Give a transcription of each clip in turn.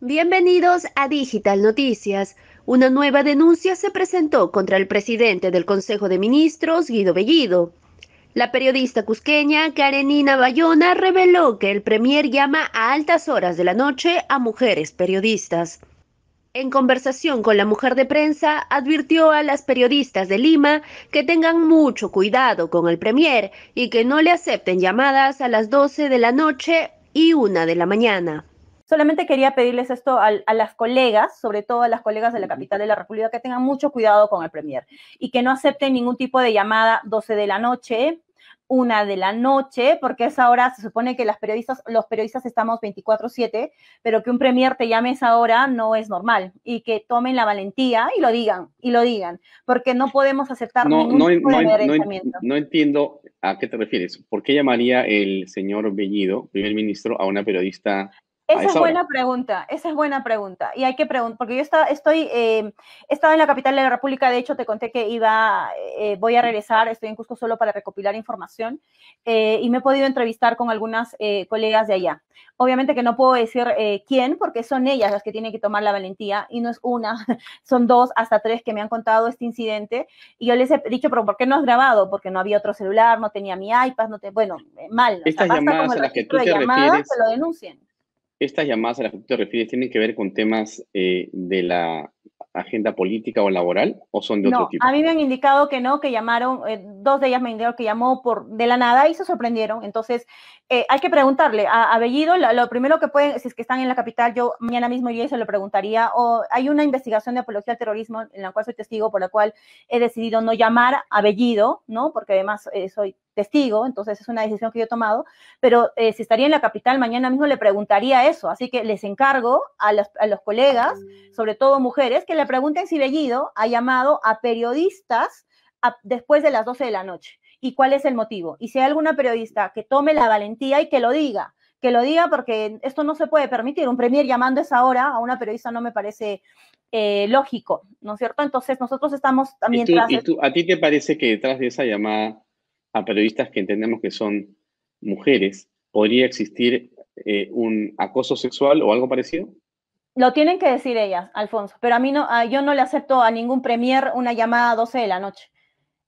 Bienvenidos a Digital Noticias. Una nueva denuncia se presentó contra el presidente del Consejo de Ministros, Guido Bellido. La periodista cusqueña Karenina Bayona reveló que el premier llama a altas horas de la noche a mujeres periodistas. En conversación con la mujer de prensa, advirtió a las periodistas de Lima que tengan mucho cuidado con el premier y que no le acepten llamadas a las 12 de la noche y 1 de la mañana. Solamente quería pedirles esto a, las colegas, sobre todo a las colegas de la capital de la República, que tengan mucho cuidado con el Premier y que no acepten ningún tipo de llamada 12 de la noche, una de la noche, porque a esa hora se supone que periodistas, los periodistas estamos 24-7, pero que un premier te llame a esa hora no es normal y que tomen la valentía y lo digan, y lo digan, porque no podemos aceptar ningún tipo no, no, entiendo a qué te refieres. ¿Por qué llamaría el señor Bellido, primer ministro, a una periodista esa es buena pregunta, esa es buena pregunta. Y hay que preguntar, porque yo está, estoy, em, he estado en la capital de la República, de hecho te conté que iba, eh, eh, voy a regresar, estoy en Cusco solo para recopilar información, eh, y me he podido entrevistar con algunas colegas de allá. Obviamente que no puedo decir quién, porque son ellas las que tienen que tomar la valentía, y no es una, son dos hasta tres que me han contado este incidente, y yo les he dicho, pero ¿por qué no has grabado? Porque no había otro celular, no tenía mi iPad, no te, bueno, mal. Estas llamadas a las que tú te llamadas, lo denuncien estas llamadas a las que tú te refieres tienen que ver con temas eh, de la agenda política o laboral o son de otro tipo? A mí me han indicado que no, que llamaron, eh, dos de ellas me indicaron que llamó por de la nada y se sorprendieron. Entonces, eh, hay que preguntarle a, abellido lo, primero que pueden, si es que están en la capital, yo mañana mismo y se lo preguntaría, o hay una investigación de apología al terrorismo en la cual soy testigo, por la cual he decidido no llamar a Bellido, ¿no? Porque además soy testigo, entonces es una decisión que yo he tomado, pero eh, si estaría en la capital mañana mismo le preguntaría eso, así que les encargo a los, colegas, sobre todo mujeres, que le pregunten si Bellido ha llamado a periodistas después de las 12 de la noche y cuál es el motivo. Y si hay alguna periodista que tome la valentía y que lo diga, que lo diga porque esto no se puede permitir. Un premier llamando a esa hora a una periodista no me parece eh, lógico, ¿no es cierto? Entonces nosotros estamos también... ¿A ti te parece que detrás de esa llamada a periodistas que entendemos que son mujeres, ¿podría existir eh, un acoso sexual o algo parecido? Lo tienen que decir ellas, Alfonso, pero a mí no, yo no le acepto a ningún premier una llamada a 12 de la noche.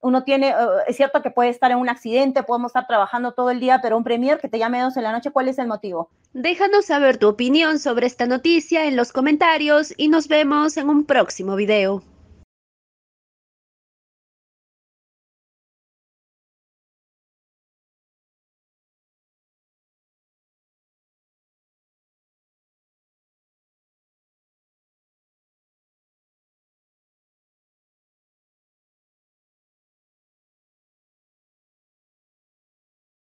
Uno tiene, eh, es cierto que puede estar en un accidente, podemos estar trabajando todo el día, pero un premier que te llame a 12 de la noche, ¿cuál es el motivo? Déjanos saber tu opinión sobre esta noticia en los comentarios y nos vemos en un próximo video.